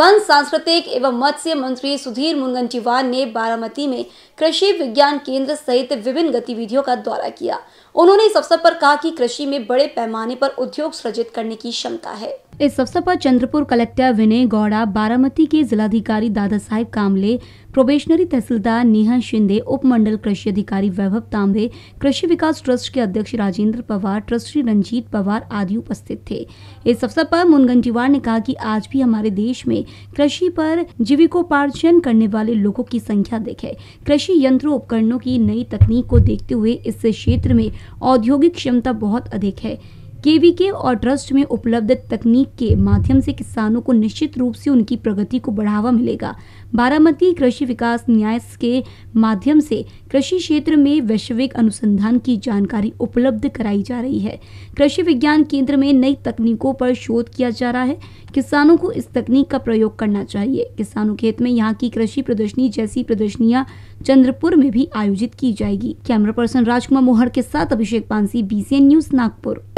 one सांस्कृतिक एवं मत्स्य मंत्री सुधीर मुनगंटीवार ने बारामती में कृषि विज्ञान केंद्र सहित विभिन्न गतिविधियों का दौरा किया उन्होंने इस अवसर पर कहा कि कृषि में बड़े पैमाने पर उद्योग सृजित करने की क्षमता है इस अवसर पर चंद्रपुर कलेक्टर विनय गौड़ा बारामती के जिलाधिकारी दादा साहेब कामले प्रोबेशनरी तहसीलदार नेहा शिंदे उपमंडल कृषि अधिकारी वैभव तांबे कृषि विकास ट्रस्ट के अध्यक्ष राजेंद्र पवार ट्रस्टी रंजीत पवार आदि उपस्थित थे इस अवसर पर मुनगंटीवार ने कहा कि आज भी हमारे देश में कृषि पर जीविकोपार्जन करने वाले लोगों की संख्या देखे कृषि यंत्र उपकरणों की नई तकनीक को देखते हुए इस क्षेत्र में औद्योगिक क्षमता बहुत अधिक है केवीके और ट्रस्ट में उपलब्ध तकनीक के माध्यम से किसानों को निश्चित रूप से उनकी प्रगति को बढ़ावा मिलेगा बारामती कृषि विकास न्यास के माध्यम से कृषि क्षेत्र में वैश्विक अनुसंधान की जानकारी उपलब्ध कराई जा रही है कृषि विज्ञान केंद्र में नई तकनीकों पर शोध किया जा रहा है किसानों को इस तकनीक का प्रयोग करना चाहिए किसानों के हित में यहाँ की कृषि प्रदर्शनी जैसी प्रदर्शनियाँ चंद्रपुर में भी आयोजित की जाएगी कैमरा पर्सन राजकुमार मोहर के साथ अभिषेक पानसी बीसीएन न्यूज नागपुर